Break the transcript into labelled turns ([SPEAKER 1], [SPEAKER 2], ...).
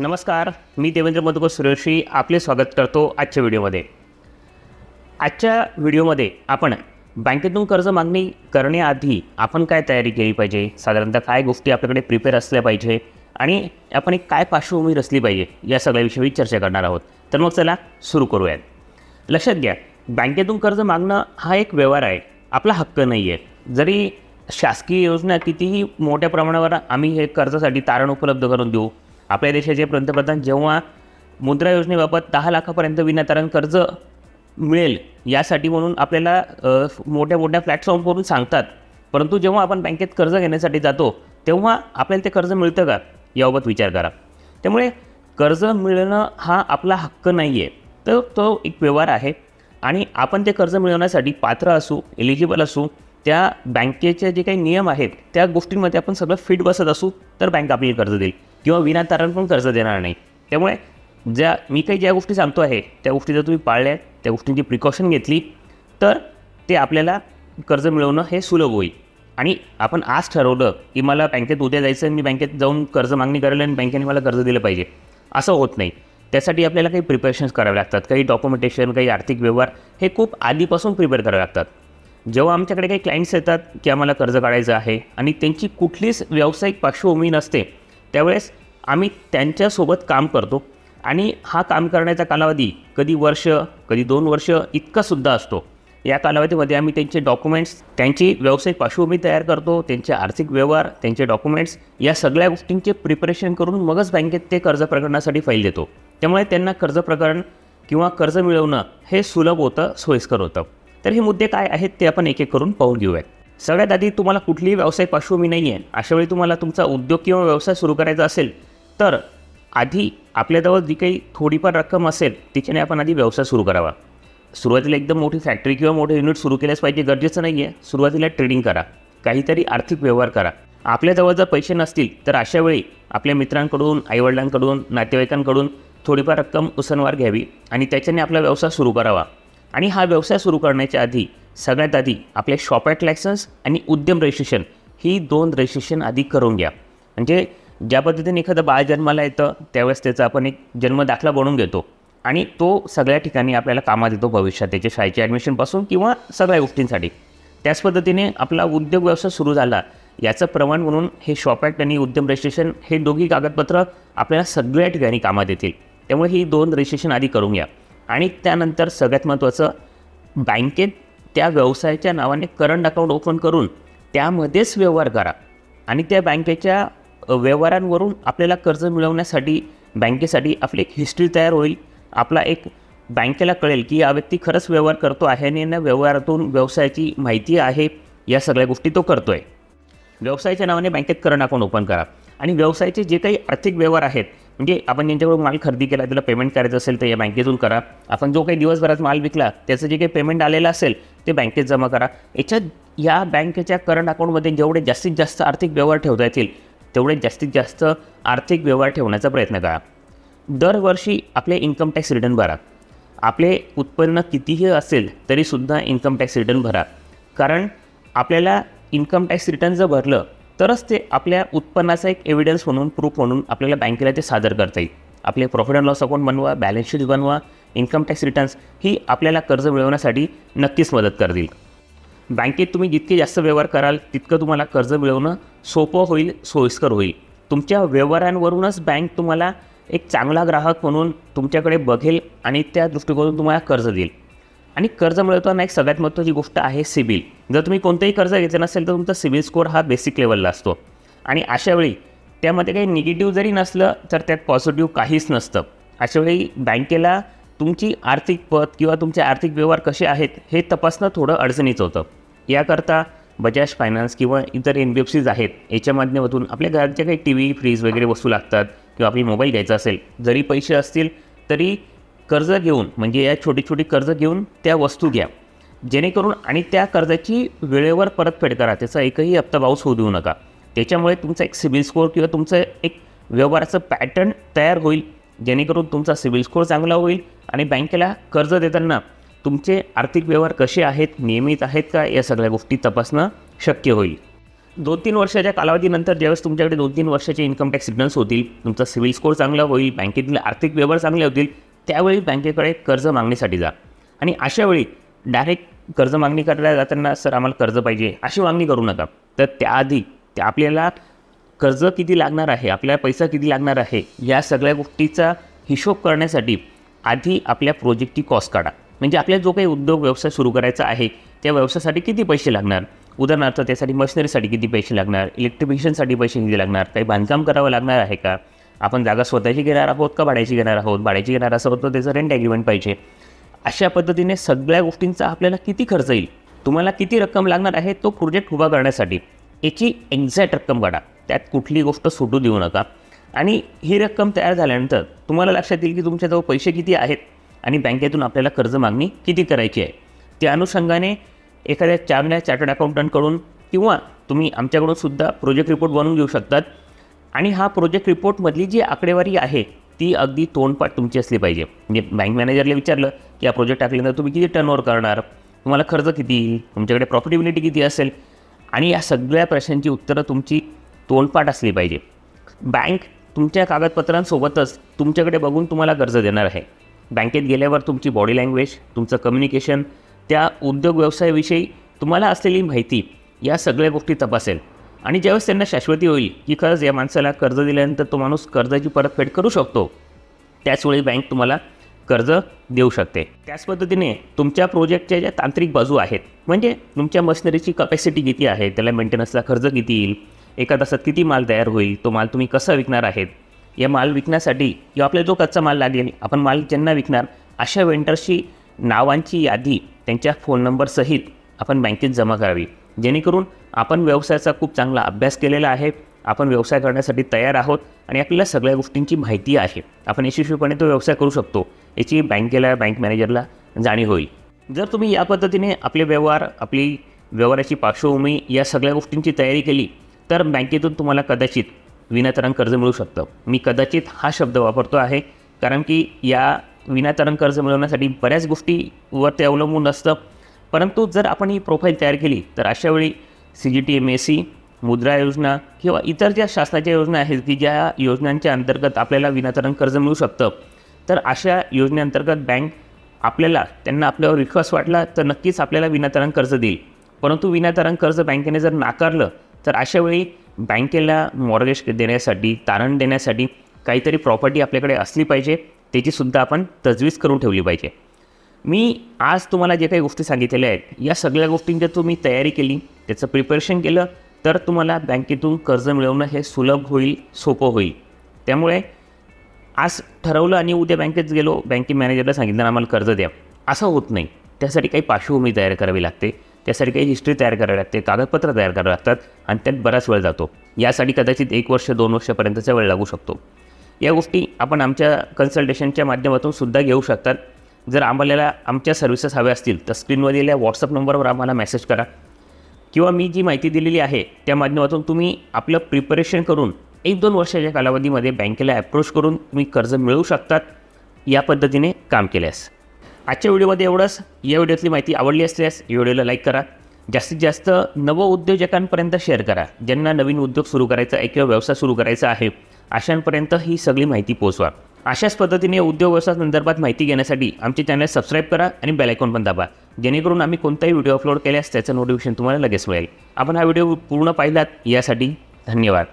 [SPEAKER 1] नमस्कार मी देवेंद्र मधुकर सुरेशी आपले स्वागत करतो आजच्या व्हिडिओमध्ये आजच्या व्हिडिओमध्ये आपण बँकेतून कर्ज मागणी करण्याआधी आपण काय तयारी केली पाहिजे साधारणतः काय गोष्टी आपल्याकडे प्रिपेअर असल्या पाहिजे आणि आपण एक काय पार्श्वभूमी रचली पाहिजे या सगळ्याविषयी चर्चा करणार आहोत तर मग चला सुरू करूयात लक्षात घ्या बँकेतून कर्ज मागणं हा एक व्यवहार आहे आपला हक्क नाही आहे जरी शासकीय योजना कितीही मोठ्या प्रमाणावर आम्ही हे कर्जासाठी तारण उपलब्ध करून देऊ आपल्या देशाचे पंतप्रधान जेव्हा मुद्रा योजनेबाबत दहा लाखापर्यंत विनातारण कर्ज मिळेल यासाठी म्हणून आपल्याला मोठ्या मोठ्या प्लॅटफॉर्मवरून सांगतात परंतु जेव्हा आपण बँकेत कर्ज घेण्यासाठी जातो तेव्हा आपल्याला ते कर्ज मिळतं का याबाबत विचार करा त्यामुळे कर्ज मिळणं हा आपला हक्क नाही आहे तर तो एक व्यवहार आहे आणि आपण ते कर्ज मिळवण्यासाठी पात्र असू एलिजिबल असू त्या बँकेचे जे काही नियम आहेत त्या गोष्टींमध्ये आपण सगळं फिट बसत असू तर बँक आपल्याला कर्ज देईल किंवा तारण पण कर्ज देणार नाही त्यामुळे ज्या मी काही ज्या गोष्टी सांगतो आहे त्या गोष्टी जर तुम्ही पाळल्या त्या गोष्टींची प्रिकॉशन घेतली तर ते आपल्याला कर्ज मिळवणं हे सुलभ होईल आणि आपण आज ठरवलं की मला बँकेत उद्या जायचं आणि मी बँकेत जाऊन कर्ज मागणी करायला आणि बँकेने मला कर्ज दिलं पाहिजे असं होत नाही त्यासाठी आपल्याला काही प्रिपरेशन्स करावे लागतात काही डॉक्युमेंटेशन काही आर्थिक व्यवहार हे खूप आधीपासून प्रिपेअर करावे लागतात जेव्हा आमच्याकडे काही क्लायंट्स येतात की आम्हाला कर्ज काढायचं आहे आणि त्यांची कुठलीच व्यावसायिक पार्श्वभूमी नसते त्यावेळेस आम्ही त्यांच्यासोबत काम करतो आणि हा काम करण्याचा कालावधी कधी वर्ष कधी दोन वर्ष इतकासुद्धा असतो या कालावधीमध्ये आम्ही त्यांचे डॉक्युमेंट्स त्यांची व्यावसायिक पार्श्वभूमी तयार करतो त्यांचे आर्थिक व्यवहार त्यांचे डॉक्युमेंट्स या सगळ्या गोष्टींचे प्रिपरेशन करून मगच बँकेत ते कर्ज प्रकरणासाठी फाईल देतो त्यामुळे त्यांना कर्ज प्रकरण किंवा कर्ज मिळवणं हे सुलभ होतं सोयीस्कर होतं तर हे मुद्दे काय आहेत ते आपण एक एक करून पाहून घेऊयात सगळ्यात आधी तुम्हाला कुठलीही व्यवसाय पार्श्वभूमी नाही आहे अशावेळी तुम्हाला तुमचा उद्योग किंवा व्यवसाय सुरू करायचा असेल तर आधी आपल्याजवळ जी काही थोडीफार रक्कम असेल तिच्याने आपण आधी व्यवसाय सुरू करावा सुरुवातीला एकदम मोठी फॅक्टरी किंवा मोठे युनिट सुरू केल्यास पाहिजे गरजेचं नाही आहे सुरुवातीला ट्रेडिंग करा काहीतरी आर्थिक व्यवहार करा आपल्याजवळ जर पैसे नसतील तर अशावेळी आपल्या मित्रांकडून आईवडिलांकडून नातेवाईकांकडून थोडीफार रक्कम उसनवार घ्यावी आणि त्याच्याने आपला व्यवसाय सुरू करावा आणि हा व्यवसाय सुरू करण्याच्या आधी सगळ्यात आधी आपले शॉप लायसन्स आणि उद्यम रजिस्ट्रेशन ही दोन रजिस्ट्रेशन आधी करून घ्या म्हणजे ज्या पद्धतीने एखादं बाळ जन्माला येतं त्यावेळेस त्याचा आपण एक जन्म दाखला बनवून घेतो आणि तो सगळ्या ठिकाणी आपल्याला कामात येतो भविष्यात त्याच्या शाळेच्या ॲडमिशनपासून किंवा सगळ्या गोष्टींसाठी त्याच पद्धतीने आपला उद्योग व्यवसाय सुरू झाला याचं प्रमाण म्हणून हे शॉप ॲक्ट आणि उद्यम रजिस्ट्रेशन हे दोघी कागदपत्र आपल्याला सगळ्या ठिकाणी कामात येतील त्यामुळे ही दोन रजिस्ट्रेशन आधी करून घ्या आणि त्यानंतर सगळ्यात महत्त्वाचं बँकेत त्या व्यवसायाच्या नावाने करंट अकाउंट ओपन करून त्यामध्येच व्यवहार करा आणि त्या बँकेच्या व्यवहारांवरून आपल्याला कर्ज मिळवण्यासाठी बँकेसाठी आपली एक हिस्ट्री तयार होईल आपला एक बँकेला कळेल की या व्यक्ती खरंच व्यवहार करतो आहे आणि यांना व्यवहारातून व्यवसायाची माहिती आहे या सगळ्या गोष्टी तो करतो आहे व्यवसायाच्या नावाने बँकेत करंट अकाउंट ओपन करा आणि व्यवसायाचे जे काही आर्थिक व्यवहार आहेत म्हणजे आपण ज्यांच्याकडून माल खरेदी केला त्याला पेमेंट करायचं असेल तर या बँकेतून करा आपण जो काही दिवसभरात माल विकला त्याचं जे काही पेमेंट आलेलं असेल ते बँकेत जमा करा याच्यात या बँकेच्या करंट अकाउंटमध्ये जेवढे जास्तीत जास्त आर्थिक व्यवहार ठेवता येतील तेवढे जास्तीत जास्त आर्थिक व्यवहार ठेवण्याचा प्रयत्न करा दरवर्षी आपले इन्कम टॅक्स रिटर्न भरा आपले उत्पन्न कितीही असेल तरीसुद्धा इन्कम टॅक्स रिटर्न भरा कारण आपल्याला इन्कम टॅक्स रिटर्न जर भरलं तरच ते आपल्या उत्पन्नाचा एक एव्हिडन्स म्हणून प्रूफ म्हणून आपल्याला बँकेला ते सादर करता येईल आपले प्रॉफिट अँड लॉस अकाउंट बनवा बॅलन्स शीट बनवा इन्कम टॅक्स रिटर्न्स ही आपल्याला कर्ज मिळवण्यासाठी नक्कीच मदत करतील बँकेत तुम्ही जितके जास्त व्यवहार कराल तितकं तुम्हाला कर्ज मिळवणं सोपं होईल सोयीस्कर होईल तुमच्या व्यवहारांवरूनच बँक तुम्हाला एक चांगला ग्राहक म्हणून तुमच्याकडे बघेल आणि त्या दृष्टिकोनातून तुम्हाला कर्ज देईल आणि कर्ज मिळवताना एक सगळ्यात महत्त्वाची गोष्ट आहे सिबिल जर तुम्ही कोणतंही कर्ज घ्यायचं नसेल तर तुमचा सिबिल स्कोअर हा बेसिक लेवलला असतो आणि अशावेळी त्यामध्ये काही निगेटिव्ह जरी नसलं तर त्यात पॉझिटिव्ह काहीच नसतं अशावेळी बँकेला तुमची आर्थिक पत किंवा तुमचे आर्थिक व्यवहार कसे आहेत हे तपासणं थोडं अडचणीचं होतं याकरता बजाज फायनान्स किंवा इतर एन बी एफ सीज आहेत याच्या माध्यमातून आपल्या घराच्या काही टी व्ही फ्रीज वगैरे वस्तू लागतात किंवा आपली मोबाईल घ्यायचा असेल जरी पैसे असतील तरी कर्ज घेऊन म्हणजे या छोटी छोटी कर्ज घेऊन त्या वस्तू घ्या जेणेकरून आणि त्या कर्जाची वेळेवर परतफेड करा त्याचा एकही हप्ता पाऊस होऊ देऊ नका त्याच्यामुळे तुमचा एक सिबिल स्कोअर किंवा तुमचं एक व्यवहाराचं पॅटर्न तयार होईल जेणेकरून तुमचा सिबिल स्कोअर चांगला होईल आणि बँकेला कर्ज देताना तुमचे आर्थिक व्यवहार कसे आहेत नियमित आहेत का या सगळ्या गोष्टी तपासणं शक्य होईल दोन तीन वर्षाच्या कालावधीनंतर ज्यावेळेस तुमच्याकडे दोन तीन वर्षाचे इन्कम टॅक्स सिग्नल्स होतील तुमचा सिबिल स्कोअर चांगला होईल बँकेतील आर्थिक व्यवहार चांगले होतील त्यावेळी बँकेकडे कर्ज मागणीसाठी जा आणि अशावेळी डायरेक्ट कर्ज मागणी करायला जाताना सर आम्हाला कर्ज पाहिजे अशी मागणी करू नका तर त्याआधी त्या आपल्याला कर्ज किती लागणार आहे आपल्याला पैसा किती लागणार आहे या सगळ्या गोष्टीचा हिशोब करण्यासाठी आधी आपल्या प्रोजेक्टची कॉस्ट काढा म्हणजे आपल्याला जो काही उद्योग व्यवसाय सुरू करायचा आहे त्या व्यवसायासाठी किती पैसे लागणार उदाहरणार्थ त्यासाठी मशिनरीसाठी किती पैसे लागणार इलेक्ट्रिफिकेशनसाठी पैसे किती लागणार काही बांधकाम करावं लागणार आहे का आपण जागा स्वतःची घेणार आहोत का भाड्याची घेणार आहोत भाड्याची घेणार असं होतं त्याचं रेंट ॲग्रीमेंट पाहिजे अशा पद्धतीने सगळ्या गोष्टींचा आपल्याला किती खर्च येईल तुम्हाला किती रक्कम लागणार आहे तो प्रोजेक्ट उभा करण्यासाठी याची एक्झॅक्ट रक्कम काढा त्यात कुठली गोष्ट सुटू देऊ नका आणि ही रक्कम तयार झाल्यानंतर तुम्हाला लक्षात येईल की तुमच्याजवळ पैसे किती आहेत आणि बँकेतून आपल्याला कर्ज मागणी किती करायची आहे त्या अनुषंगाने एखाद्या चांगल्या चार्टर्ड अकाउंटंटकडून किंवा तुम्ही आमच्याकडून सुद्धा प्रोजेक्ट रिपोर्ट बनवून घेऊ शकतात आणि हा प्रोजेक्ट रिपोर्टमधली जी आकडेवारी आहे ती अगदी तोंडपाठ तुमची असली पाहिजे म्हणजे बँक मॅनेजरला विचारलं की हा प्रोजेक्ट टाकल्यानंतर तुम्ही किती टर्नओव्हर करणार तुम्हाला खर्च किती येईल तुमच्याकडे प्रॉफिटेबिलिटी किती असेल आणि या सगळ्या प्रश्नांची उत्तरं तुमची तोंडपाठ असली पाहिजे बँक तुमच्या कागदपत्रांसोबतच तुमच्याकडे बघून तुम्हाला कर्ज देणार आहे बँकेत गेल्यावर तुमची बॉडी लँग्वेज तुमचं कम्युनिकेशन त्या उद्योग व्यवसायाविषयी तुम्हाला असलेली माहिती या सगळ्या गोष्टी तपासेल आणि ज्यावेळेस त्यांना शाश्वती होईल की खरंच या माणसाला कर्ज दिल्यानंतर तो माणूस कर्जाची परतफेड करू शकतो त्याचवेळी बँक तुम्हाला कर्ज देऊ शकते त्याच पद्धतीने तुमच्या प्रोजेक्टच्या ज्या तांत्रिक बाजू आहेत म्हणजे तुमच्या मशिनरीची कपॅसिटी किती आहे त्याला मेंटेनन्सचा खर्च किती येईल एका तासात किती माल तयार होईल तो माल तुम्ही कसा विकणार आहेत या माल विकण्यासाठी किंवा आपल्या जो कच्चा माल लागेल आपण माल ज्यांना विकणार अशा वेंटर्सची नावांची यादी त्यांच्या फोन नंबरसहित आपण बँकेत जमा करावी जेणेकरून आपण व्यवसायाचा खूप चांगला अभ्यास केलेला आहे आपण व्यवसाय करण्यासाठी तयार आहोत आणि आपल्याला सगळ्या गोष्टींची माहिती आहे आपण यशस्वीपणे तो व्यवसाय करू शकतो याची बँकेला बँक मॅनेजरला जाणीव होईल जर तुम्ही या पद्धतीने आपले व्यवहार आपली व्यवहाराची पार्श्वभूमी या सगळ्या गोष्टींची तयारी केली तर बँकेतून तुम्हाला कदाचित विनातरण कर्ज मिळू शकतं मी कदाचित हा शब्द वापरतो आहे कारण की या विनातरण कर्ज मिळवण्यासाठी बऱ्याच गोष्टीवर ते अवलंबून असतं परंतु जर आपण ही प्रोफाईल तयार केली तर अशावेळी C G T M S C Mudra Yojana किंवा इतर ज्या शासनाच्या योजना आहेत की ज्या योजनांच्या अंतर्गत आपल्याला विनातारण कर्ज मिळू शकतं तर अशा योजनेअंतर्गत बँक आपल्याला त्यांना आपल्यावर विश्वास वाटला तर नक्कीच आपल्याला विनातारण कर्ज देईल परंतु विनातारण कर्ज बँकेने जर नाकारलं तर अशावेळी बँकेला मॉर्गेज देण्यासाठी तारण देण्यासाठी काहीतरी प्रॉपर्टी आपल्याकडे असली पाहिजे त्याचीसुद्धा आपण तजवीज करून ठेवली पाहिजे मी आज तुम्हाला जे काही गोष्टी सांगितलेल्या आहेत या सगळ्या गोष्टींच्या तुम्ही तयारी केली त्याचं प्रिपरेशन केलं तर तुम्हाला बँकेतून कर्ज मिळवणं हे सुलभ होईल सोपं होईल त्यामुळे आज ठरवलं आणि उद्या बँकेत गेलो बँकिंग मॅनेजरला सांगितलं आम्हाला कर्ज द्या असं होत नाही त्यासाठी काही पार्श्वभूमी तयार करावी लागते त्यासाठी काही हिस्ट्री तयार करावी लागते कागदपत्र तयार करावी लागतात आणि त्यात बराच वेळ जातो यासाठी कदाचित एक वर्ष दोन वर्षापर्यंतचा वेळ लागू शकतो या गोष्टी आपण आमच्या कन्सल्टेशनच्या माध्यमातून सुद्धा घेऊ शकतात जर आम्हाला आमच्या सर्व्हिसेस हव्या असतील तर स्क्रीनवर दिलेल्या व्हॉट्सअप नंबरवर आम्हाला मेसेज करा किंवा मी जी माहिती दिलेली आहे त्या माध्यमातून तुम्ही आपलं प्रिपरेशन करून एक दोन वर्षाच्या कालावधीमध्ये बँकेला ॲप्रोच करून तुम्ही कर्ज मिळवू शकतात या पद्धतीने काम केल्यास आजच्या व्हिडिओमध्ये एवढंच या व्हिडिओतली माहिती आवडली असल्यास या व्हिडिओला लाईक करा जास्तीत जास्त नवउद्योजकांपर्यंत शेअर करा ज्यांना नवीन उद्योग सुरू करायचा आहे किंवा व्यवसाय सुरू करायचा आहे अशांपर्यंत ही सगळी माहिती पोचवा अशाच पद्धतीने उद्योग व्यवसाय संदर्भात माहिती घेण्यासाठी आमचे चॅनल सबस्क्राईब करा आणि बेलायकॉन पण दाबा जेणेकरून आम्ही कोणताही व्हिडिओ अपलोड केल्यास त्याचं नोटिफिकेशन तुम्हाला लगेच मिळेल आपण हा व्हिडिओ पूर्ण पाहिलात यासाठी धन्यवाद